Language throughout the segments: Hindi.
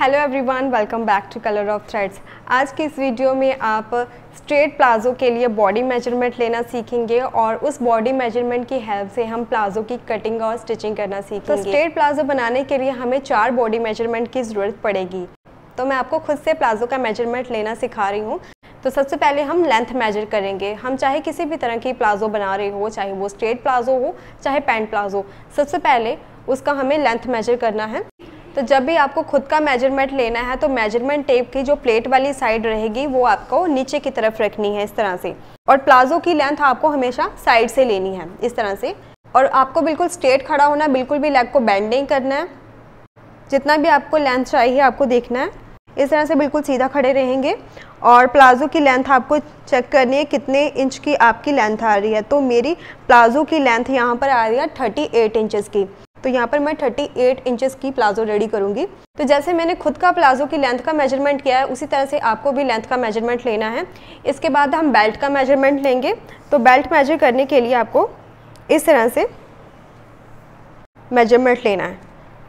hello everyone welcome back to colour of threads आज की इस वीडियो में आप स्ट्रेट प्लाज़ो के लिए बॉडी मेजरमेंट लेना सीखेंगे और उस बॉडी मेजरमेंट की हेल्प से हम प्लाज़ो की कटिंग और स्टिचिंग करना तो सीखेंगे तो स्ट्रेट प्लाज़ो बनाने के लिए हमें चार बॉडी मेजरमेंट की ज़रूरत पड़ेगी तो मैं आपको खुद से प्लाज़ो का मेजरमेंट लेना सिखा रही हूँ तो सबसे पहले हम लेंथ मेजर करेंगे हम चाहे किसी भी तरह की प्लाज़ो बना रहे हो चाहे वो स्ट्रेट प्लाज़ो हो चाहे पैंट प्लाज़ो सबसे पहले उसका हमें लेंथ मेजर करना है तो जब भी आपको खुद का मेजरमेंट लेना है तो मेजरमेंट टेप की जो प्लेट वाली साइड रहेगी वो आपको नीचे की तरफ रखनी है इस तरह से और प्लाजो की लेंथ आपको हमेशा साइड से लेनी है इस तरह से और आपको बिल्कुल स्ट्रेट खड़ा होना बिल्कुल भी लेग को बैंड नहीं करना है जितना भी आपको लेंथ चाहिए आपको देखना है इस तरह से बिल्कुल सीधा खड़े रहेंगे और प्लाज़ो की लेंथ आपको चेक करनी है कितने इंच की आपकी लेंथ आ रही है तो मेरी प्लाज़ो की लेंथ यहाँ पर आ रही है 38 एट इंचज़ की तो यहाँ पर मैं 38 इंचज की प्लाजो रेडी करूँगी तो जैसे मैंने खुद का प्लाजो की लेंथ का मेजरमेंट किया है उसी तरह से आपको भी लेंथ का मेजरमेंट लेना है इसके बाद हम बेल्ट का मेजरमेंट लेंगे तो बेल्ट मेजर करने के लिए आपको इस तरह से मेजरमेंट लेना है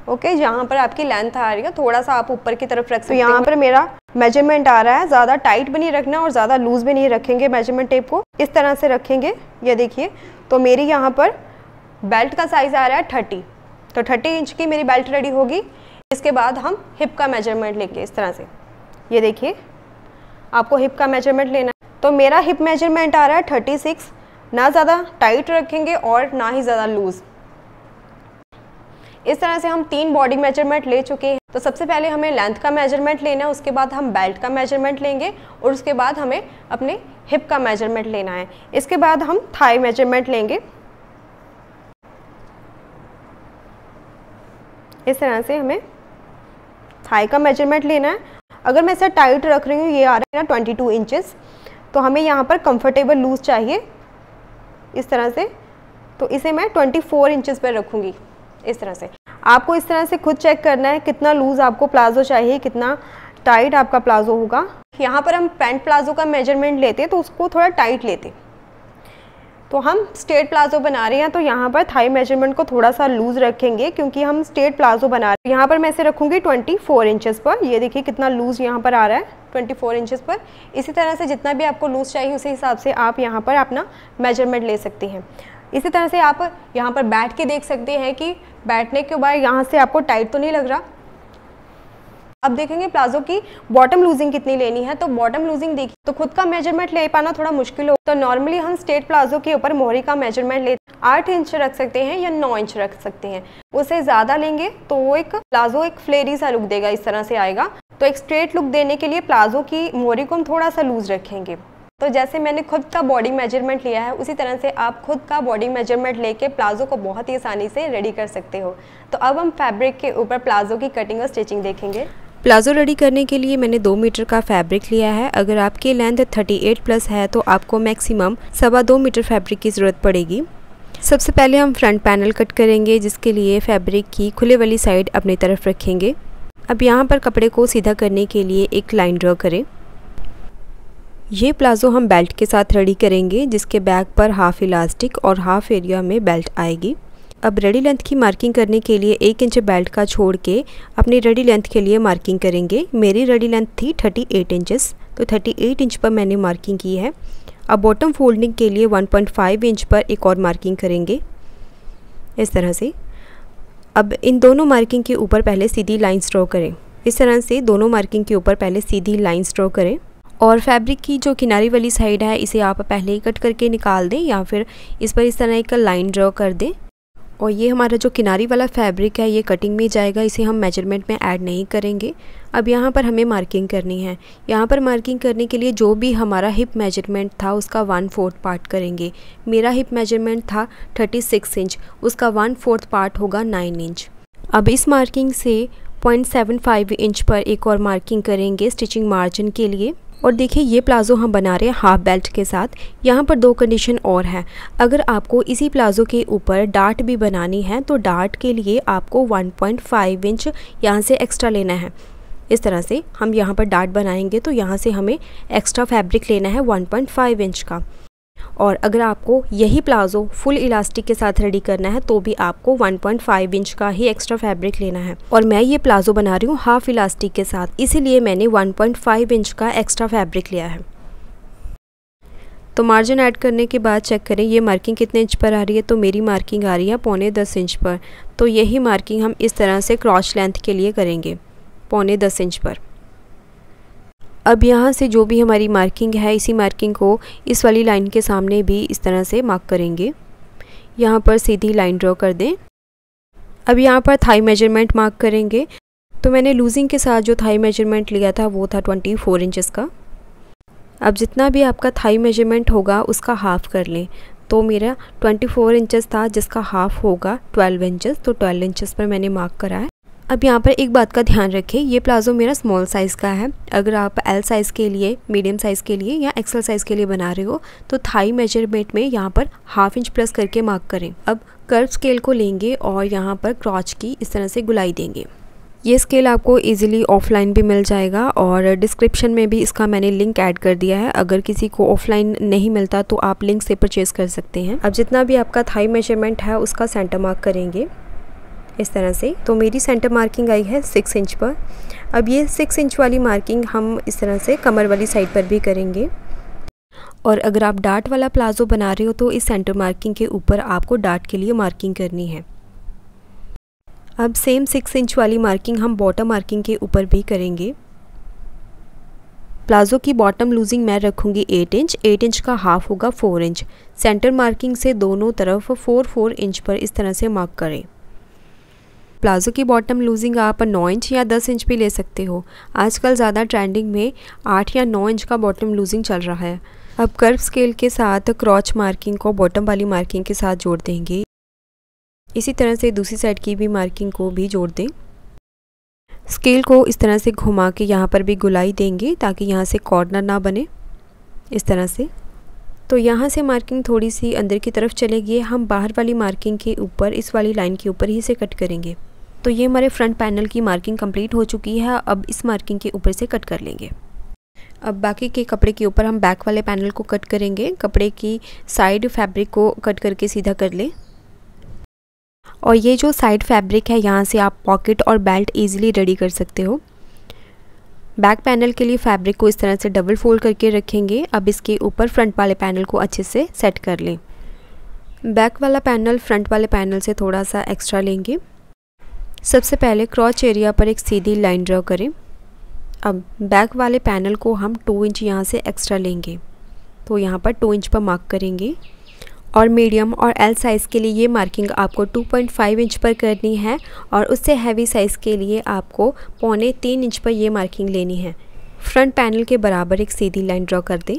ओके okay, यहाँ पर आपकी लेंथ आ रही है थोड़ा सा आप ऊपर की तरफ रख तो सकते हैं तो यहाँ पर मेरा मेजरमेंट आ रहा है ज़्यादा टाइट भी नहीं रखना और ज़्यादा लूज़ भी नहीं रखेंगे मेजरमेंट टेप को इस तरह से रखेंगे ये देखिए तो मेरी यहाँ पर बेल्ट का साइज़ आ रहा है थर्टी तो 30 इंच की मेरी बेल्ट रेडी होगी इसके बाद हम हिप का मेजरमेंट लेंगे इस तरह से ये देखिए आपको हिप का मेजरमेंट लेना है तो मेरा हिप मेजरमेंट आ रहा है थर्टी सिक्स ना ज़्यादा टाइट रखेंगे और ना ही ज़्यादा लूज़ इस तरह से हम तीन बॉडी मेजरमेंट ले चुके हैं तो सबसे पहले हमें लेंथ का मेजरमेंट लेना है उसके बाद हम बेल्ट का मेजरमेंट लेंगे और उसके बाद हमें अपने हिप का मेजरमेंट लेना है इसके बाद हम थाई मेजरमेंट लेंगे इस तरह से हमें थाई का मेजरमेंट लेना है अगर मैं इसे टाइट रख रही हूँ ये आ रहा है ना ट्वेंटी टू इंचज़ तो हमें यहाँ पर कंफर्टेबल लूज चाहिए इस तरह से तो इसे मैं ट्वेंटी फोर इंचज़ पर रखूँगी इस तरह से आपको इस तरह से खुद चेक करना है कितना लूज़ आपको प्लाजो चाहिए कितना टाइट आपका प्लाजो होगा यहाँ पर हम पैंट प्लाजो का मेजरमेंट लेते हैं तो उसको थोड़ा टाइट लेते हैं तो हम स्टेट प्लाजो बना रहे हैं तो यहाँ पर थाई मेजरमेंट को थोड़ा सा लूज रखेंगे क्योंकि हम स्टेट प्लाजो बना रहे हैं यहाँ पर मैं इसे रखूँगी 24 फोर इंचज़ पर ये देखिए कितना लूज यहाँ पर आ रहा है 24 फोर इंचज़ पर इसी तरह से जितना भी आपको लूज चाहिए उसी हिसाब से आप यहाँ पर अपना मेजरमेंट ले सकते हैं इसी तरह से आप यहाँ पर बैठ के देख सकते हैं कि बैठने के बाद यहाँ से आपको टाइट तो नहीं लग रहा अब देखेंगे प्लाजो की बॉटम लूजिंग कितनी लेनी है तो बॉटम लूजिंग देखिए तो खुद का मेजरमेंट ले पाना थोड़ा मुश्किल हो तो नॉर्मली हम स्टेट प्लाजो के ऊपर मोहरी का मेजरमेंट ले आठ इंच रख सकते हैं या नौ इंच रख सकते हैं उसे ज़्यादा लेंगे तो वो एक प्लाजो एक फ्लेरी सा लुक देगा इस तरह से आएगा तो एक स्ट्रेट लुक देने के लिए प्लाजो की मोहरी को हम थोड़ा सा लूज रखेंगे तो जैसे मैंने खुद का बॉडी मेजरमेंट लिया है उसी तरह से आप खुद का बॉडी मेजरमेंट लेके प्लाजो को बहुत ही आसानी से रेडी कर सकते हो तो अब हम फैब्रिक के ऊपर प्लाजो की कटिंग और स्टिचिंग देखेंगे प्लाजो रेडी करने के लिए मैंने दो मीटर का फैब्रिक लिया है अगर आपकी लेंथ 38 प्लस है तो आपको मैक्सिमम सवा दो मीटर फैब्रिक की ज़रूरत पड़ेगी सबसे पहले हम फ्रंट पैनल कट करेंगे जिसके लिए फैब्रिक की खुले वाली साइड अपनी तरफ रखेंगे अब यहाँ पर कपड़े को सीधा करने के लिए एक लाइन ड्रॉ करें ये प्लाज़ो हम बेल्ट के साथ रेडी करेंगे जिसके बैक पर हाफ इलास्टिक और हाफ एरिया में बेल्ट आएगी अब रेडी लेंथ की मार्किंग करने के लिए एक इंच बेल्ट का छोड़ के अपनी रेडी लेंथ के लिए मार्किंग करेंगे मेरी रेडी लेंथ थी 38 एट इंचज़ तो 38 इंच पर मैंने मार्किंग की है अब बॉटम फोल्डिंग के लिए 1.5 इंच पर एक और मार्किंग करेंगे इस तरह से अब इन दोनों मार्किंग के ऊपर पहले सीधी लाइन्स ड्रॉ करें इस तरह से दोनों मार्किंग के ऊपर पहले सीधी लाइन्स ड्रॉ करें और फैब्रिक की जो किनारे वाली साइड है इसे आप पहले ही कट करके निकाल दें या फिर इस पर इस तरह एक लाइन ड्रॉ कर दें और ये हमारा जो किनारी वाला फैब्रिक है ये कटिंग में जाएगा इसे हम मेजरमेंट में ऐड नहीं करेंगे अब यहाँ पर हमें मार्किंग करनी है यहाँ पर मार्किंग करने के लिए जो भी हमारा हिप मेजरमेंट था उसका वन फोर्थ पार्ट करेंगे मेरा हिप मेजरमेंट था थर्टी सिक्स इंच उसका वन फोर्थ पार्ट होगा नाइन इंच अब इस मार्किंग से पॉइंट सेवन फाइव इंच पर एक और मार्किंग करेंगे स्टिचिंग मार्जिन के लिए और देखिए ये प्लाज़ो हम बना रहे हैं हाफ बेल्ट के साथ यहाँ पर दो कंडीशन और हैं अगर आपको इसी प्लाज़ो के ऊपर डार्ट भी बनानी है तो डार्ट के लिए आपको 1.5 इंच यहाँ से एक्स्ट्रा लेना है इस तरह से हम यहाँ पर डार्ट बनाएंगे तो यहाँ से हमें एक्स्ट्रा फैब्रिक लेना है 1.5 इंच का और अगर आपको यही प्लाज़ो फुल इलास्टिक के साथ रेडी करना है तो भी आपको 1.5 इंच का ही एक्स्ट्रा फैब्रिक लेना है और मैं ये प्लाज़ो बना रही हूँ हाफ इलास्टिक के साथ इसीलिए मैंने 1.5 इंच का एक्स्ट्रा फैब्रिक लिया है तो मार्जिन ऐड करने के बाद चेक करें ये मार्किंग कितने इंच पर आ रही है तो मेरी मार्किंग आ रही है पौने दस इंच पर तो यही मार्किंग हम इस तरह से क्रॉच लेंथ के लिए करेंगे पौने दस इंच पर अब यहाँ से जो भी हमारी मार्किंग है इसी मार्किंग को इस वाली लाइन के सामने भी इस तरह से मार्क करेंगे यहाँ पर सीधी लाइन ड्रॉ कर दें अब यहाँ पर थाई मेजरमेंट मार्क करेंगे तो मैंने लूजिंग के साथ जो थाई मेजरमेंट लिया था वो था 24 फोर इंचज़ का अब जितना भी आपका थाई मेजरमेंट होगा उसका हाफ़ कर लें तो मेरा 24 फोर इंचज़ था जिसका हाफ़ होगा 12 इंचज़ तो 12 इंचज़ पर मैंने मार्क करा है अब यहाँ पर एक बात का ध्यान रखें ये प्लाजो मेरा स्मॉल साइज़ का है अगर आप एल साइज़ के लिए मीडियम साइज़ के लिए या एक्सल साइज़ के लिए बना रहे हो तो थाई मेजरमेंट में यहाँ पर हाफ इंच प्लस करके मार्क करें अब कर्व स्केल को लेंगे और यहाँ पर क्रॉच की इस तरह से गुलाई देंगे ये स्केल आपको इजीली ऑफलाइन भी मिल जाएगा और डिस्क्रिप्शन में भी इसका मैंने लिंक ऐड कर दिया है अगर किसी को ऑफलाइन नहीं मिलता तो आप लिंक से परचेज़ कर सकते हैं अब जितना भी आपका थाई मेजरमेंट है उसका सेंटर मार्क करेंगे इस तरह से तो मेरी सेंटर मार्किंग आई है सिक्स इंच पर अब ये सिक्स इंच वाली मार्किंग हम इस तरह से कमर वाली साइड पर भी करेंगे और अगर आप डार्ट वाला प्लाजो बना रहे हो तो इस सेंटर मार्किंग के ऊपर आपको डार्ट के लिए मार्किंग करनी है अब सेम सिक्स इंच वाली मार्किंग हम बॉटम मार्किंग के ऊपर भी करेंगे प्लाजो की बॉटम लूजिंग मैं रखूँगी एट इंच एट इंच का हाफ होगा फोर इंच सेंटर मार्किंग से दोनों तरफ फोर फोर इंच पर इस तरह से मार्क करें प्लाजो की बॉटम लूजिंग आप नौ इंच या दस इंच भी ले सकते हो आजकल ज़्यादा ट्रेंडिंग में आठ या नौ इंच का बॉटम लूजिंग चल रहा है अब कर्व स्केल के साथ क्रॉच मार्किंग को बॉटम वाली मार्किंग के साथ जोड़ देंगे इसी तरह से दूसरी साइड की भी मार्किंग को भी जोड़ दें स्केल को इस तरह से घुमा के यहाँ पर भी गुलाई देंगे ताकि यहाँ से कॉर्नर ना बने इस तरह से तो यहाँ से मार्किंग थोड़ी सी अंदर की तरफ चलेगी हम बाहर वाली मार्किंग के ऊपर इस वाली लाइन के ऊपर ही से कट करेंगे तो ये हमारे फ्रंट पैनल की मार्किंग कंप्लीट हो चुकी है अब इस मार्किंग के ऊपर से कट कर लेंगे अब बाकी के कपड़े के ऊपर हम बैक वाले पैनल को कट करेंगे कपड़े की साइड फैब्रिक को कट करके सीधा कर लें और ये जो साइड फैब्रिक है यहाँ से आप पॉकेट और बेल्ट ईजिली रेडी कर सकते हो बैक पैनल के लिए फैब्रिक को इस तरह से डबल फोल्ड करके रखेंगे अब इसके ऊपर फ्रंट वाले पैनल को अच्छे से सेट कर लें बैक वाला पैनल फ्रंट वाले पैनल से थोड़ा सा एक्स्ट्रा लेंगे सबसे पहले क्रॉच एरिया पर एक सीधी लाइन ड्रॉ करें अब बैक वाले पैनल को हम टू इंच यहाँ से एक्स्ट्रा लेंगे तो यहाँ पर टू इंच पर मार्क करेंगे और मीडियम और एल साइज़ के लिए ये मार्किंग आपको 2.5 इंच पर करनी है और उससे हैवी साइज़ के लिए आपको पौने तीन इंच पर ये मार्किंग लेनी है फ्रंट पैनल के बराबर एक सीधी लाइन ड्रॉ कर दें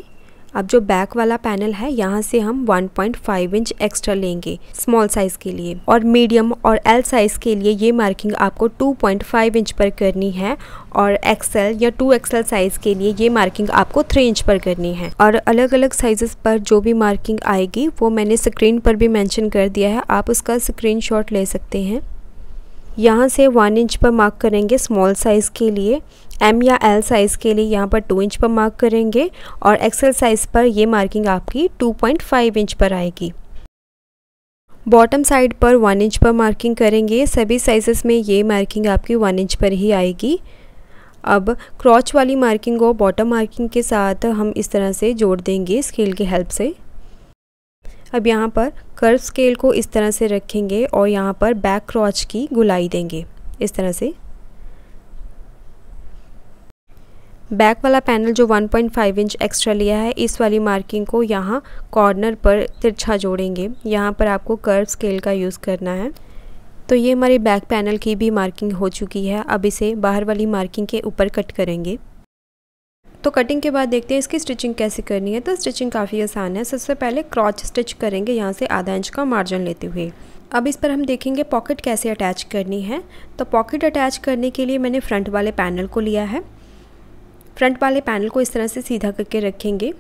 अब जो बैक वाला पैनल है यहाँ से हम 1.5 इंच एक्स्ट्रा लेंगे स्मॉल साइज के लिए और मीडियम और एल साइज के लिए ये मार्किंग आपको 2.5 इंच पर करनी है और एक्सएल या टू एक्सएल साइज के लिए ये मार्किंग आपको थ्री इंच पर करनी है और अलग अलग साइजेस पर जो भी मार्किंग आएगी वो मैंने स्क्रीन पर भी मैंशन कर दिया है आप उसका स्क्रीन ले सकते हैं यहाँ से वन इंच पर मार्क करेंगे स्मॉल साइज़ के लिए एम या एल साइज़ के लिए यहाँ पर टू इंच पर मार्क करेंगे और एक्सेल साइज़ पर ये मार्किंग आपकी 2.5 इंच पर आएगी बॉटम साइड पर वन इंच पर मार्किंग करेंगे सभी साइज़ में ये मार्किंग आपकी वन इंच पर ही आएगी अब क्रॉच वाली मार्किंग और बॉटम मार्किंग के साथ हम इस तरह से जोड़ देंगे स्केल की हेल्प से अब यहाँ पर कर्व स्केल को इस तरह से रखेंगे और यहाँ पर बैक क्रॉच की गुलाई देंगे इस तरह से बैक वाला पैनल जो 1.5 इंच एक्स्ट्रा लिया है इस वाली मार्किंग को यहाँ कॉर्नर पर तिरछा जोड़ेंगे यहाँ पर आपको कर्व स्केल का यूज़ करना है तो ये हमारी बैक पैनल की भी मार्किंग हो चुकी है अब इसे बाहर वाली मार्किंग के ऊपर कट करेंगे तो कटिंग के बाद देखते हैं इसकी स्टिचिंग कैसे करनी है तो स्टिचिंग काफ़ी आसान है सबसे पहले क्रॉच स्टिच करेंगे यहाँ से आधा इंच का मार्जिन लेते हुए अब इस पर हम देखेंगे पॉकेट कैसे अटैच करनी है तो पॉकेट अटैच करने के लिए मैंने फ्रंट वाले पैनल को लिया है फ्रंट वाले पैनल को इस तरह से सीधा करके रखेंगे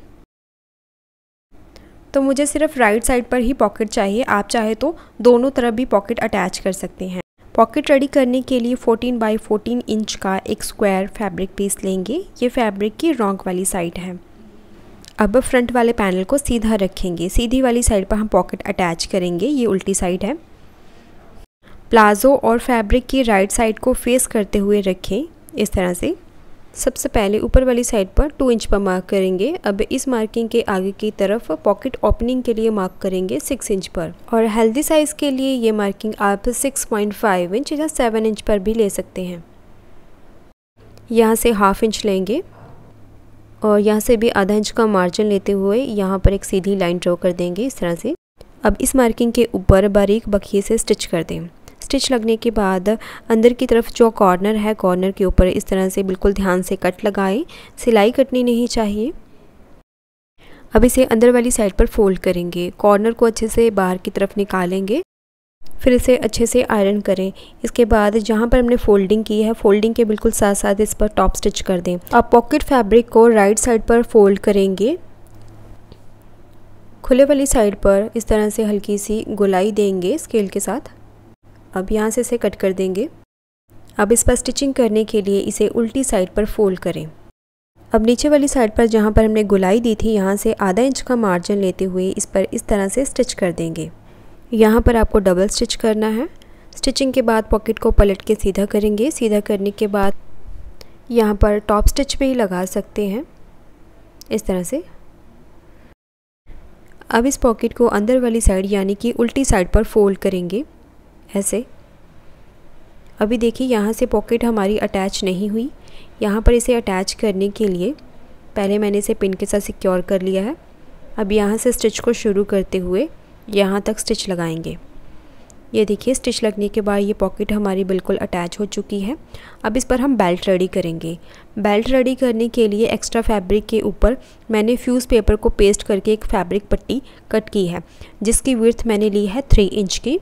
तो मुझे सिर्फ राइट साइड पर ही पॉकेट चाहिए आप चाहे तो दोनों तरफ भी पॉकेट अटैच कर सकते हैं पॉकेट रेडी करने के लिए 14 बाई 14 इंच का एक स्क्वायर फैब्रिक पीस लेंगे ये फैब्रिक की रॉन्ग वाली साइड है अब फ्रंट वाले पैनल को सीधा रखेंगे सीधी वाली साइड पर हम पॉकेट अटैच करेंगे ये उल्टी साइड है प्लाज़ो और फैब्रिक की राइट साइड को फेस करते हुए रखें इस तरह से सबसे पहले ऊपर वाली साइड पर टू इंच पर मार्क करेंगे अब इस मार्किंग के आगे की तरफ पॉकेट ओपनिंग के लिए मार्क करेंगे सिक्स इंच पर और हेल्दी साइज़ के लिए ये मार्किंग आप सिक्स पॉइंट फाइव इंच या सेवन इंच पर भी ले सकते हैं यहाँ से हाफ इंच लेंगे और यहाँ से भी आधा इंच का मार्जिन लेते हुए यहाँ पर एक सीधी लाइन ड्रॉ कर देंगे इस तरह से अब इस मार्किंग के ऊपर बारीक बखिए से स्टिच कर दें स्टिच लगने के बाद अंदर की तरफ जो कॉर्नर है कॉर्नर के ऊपर इस तरह से बिल्कुल ध्यान से कट लगाएं सिलाई कटनी नहीं चाहिए अब इसे अंदर वाली साइड पर फोल्ड करेंगे कॉर्नर को अच्छे से बाहर की तरफ निकालेंगे फिर इसे अच्छे से आयरन करें इसके बाद जहाँ पर हमने फोल्डिंग की है फोल्डिंग के बिल्कुल साथ साथ इस पर टॉप स्टिच कर दें अब पॉकेट फैब्रिक को राइट साइड पर फोल्ड करेंगे खुले वाली साइड पर इस तरह से हल्की सी गोलाई देंगे स्केल के साथ अब यहाँ से इसे कट कर देंगे अब इस पर स्टिचिंग करने के लिए इसे उल्टी साइड पर फोल्ड करें अब नीचे वाली साइड पर जहाँ पर हमने गुलाई दी थी यहाँ से आधा इंच का मार्जिन लेते हुए इस पर इस तरह से स्टिच कर देंगे यहाँ पर आपको डबल स्टिच करना है स्टिचिंग के बाद पॉकेट को पलट के सीधा करेंगे सीधा करने के बाद यहाँ पर टॉप स्टिच भी लगा सकते हैं इस तरह से अब इस पॉकेट को अंदर वाली साइड यानी कि उल्टी साइड पर फोल्ड करेंगे ऐसे अभी देखिए यहाँ से पॉकेट हमारी अटैच नहीं हुई यहाँ पर इसे अटैच करने के लिए पहले मैंने इसे पिन के साथ सिक्योर कर लिया है अब यहाँ से स्टिच को शुरू करते हुए यहाँ तक स्टिच लगाएंगे ये देखिए स्टिच लगने के बाद ये पॉकेट हमारी बिल्कुल अटैच हो चुकी है अब इस पर हम बेल्ट रेडी करेंगे बेल्ट रेडी करने के लिए एक्स्ट्रा फैब्रिक के ऊपर मैंने फ्यूज़ पेपर को पेस्ट करके एक फैब्रिक पट्टी कट की है जिसकी विर्थ मैंने ली है थ्री इंच की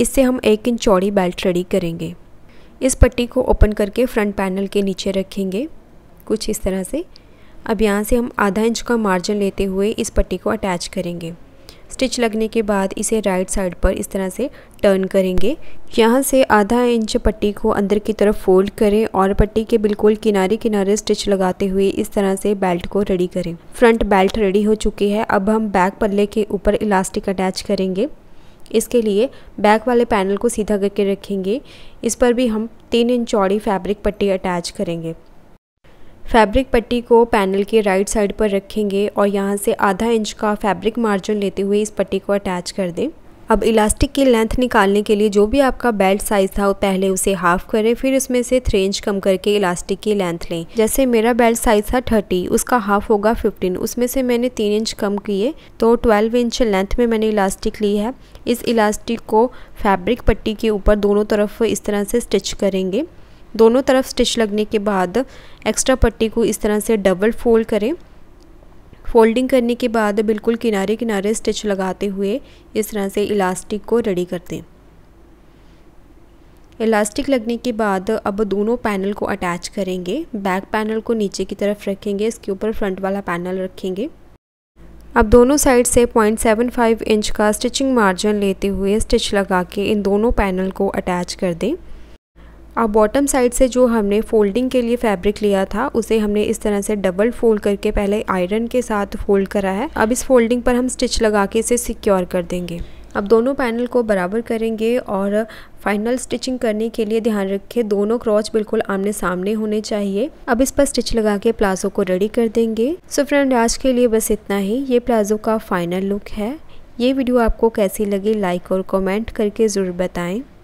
इससे हम एक इंच चौड़ी बेल्ट रेडी करेंगे इस पट्टी को ओपन करके फ्रंट पैनल के नीचे रखेंगे कुछ इस तरह से अब यहाँ से हम आधा इंच का मार्जिन लेते हुए इस पट्टी को अटैच करेंगे स्टिच लगने के बाद इसे राइट साइड पर इस तरह से टर्न करेंगे यहाँ से आधा इंच पट्टी को अंदर की तरफ फोल्ड करें और पट्टी के बिल्कुल किनारे किनारे स्टिच लगाते हुए इस तरह से बेल्ट को रेडी करें फ्रंट बेल्ट रेडी हो चुकी है अब हम बैक पल्ले के ऊपर इलास्टिक अटैच करेंगे इसके लिए बैक वाले पैनल को सीधा करके रखेंगे इस पर भी हम तीन इंच चौड़ी फैब्रिक पट्टी अटैच करेंगे फैब्रिक पट्टी को पैनल के राइट साइड पर रखेंगे और यहाँ से आधा इंच का फैब्रिक मार्जिन लेते हुए इस पट्टी को अटैच कर दें अब इलास्टिक की लेंथ निकालने के लिए जो भी आपका बेल्ट साइज़ था वो पहले उसे हाफ करें फिर उसमें से थ्री इंच कम करके इलास्टिक की लेंथ लें जैसे मेरा बेल्ट साइज़ था थर्टी उसका हाफ होगा फिफ्टीन उसमें से मैंने तीन इंच कम किए तो ट्वेल्व इंच लेंथ में मैंने इलास्टिक ली है इस इलास्टिक को फैब्रिक पट्टी के ऊपर दोनों तरफ इस तरह से स्टिच करेंगे दोनों तरफ स्टिच लगने के बाद एक्स्ट्रा पट्टी को इस तरह से डबल फोल्ड करें फोल्डिंग करने के बाद बिल्कुल किनारे किनारे स्टिच लगाते हुए इस तरह से इलास्टिक को रेडी कर दें इलास्टिक लगने के बाद अब दोनों पैनल को अटैच करेंगे बैक पैनल को नीचे की तरफ रखेंगे इसके ऊपर फ्रंट वाला पैनल रखेंगे अब दोनों साइड से 0.75 इंच का स्टिचिंग मार्जिन लेते हुए स्टिच लगा के इन दोनों पैनल को अटैच कर दें अब बॉटम साइड से जो हमने फोल्डिंग के लिए फैब्रिक लिया था उसे हमने इस तरह से डबल फोल्ड करके पहले आयरन के साथ फोल्ड करा है अब इस फोल्डिंग पर हम स्टिच लगा के इसे सिक्योर कर देंगे अब दोनों पैनल को बराबर करेंगे और फाइनल स्टिचिंग करने के लिए ध्यान रखें दोनों क्रॉच बिल्कुल आमने सामने होने चाहिए अब इस पर स्टिच लगा के प्लाजो को रेडी कर देंगे सो फ्रेंड आज के लिए बस इतना ही ये प्लाजो का फाइनल लुक है ये वीडियो आपको कैसी लगी लाइक और कमेंट करके ज़रूर बताएं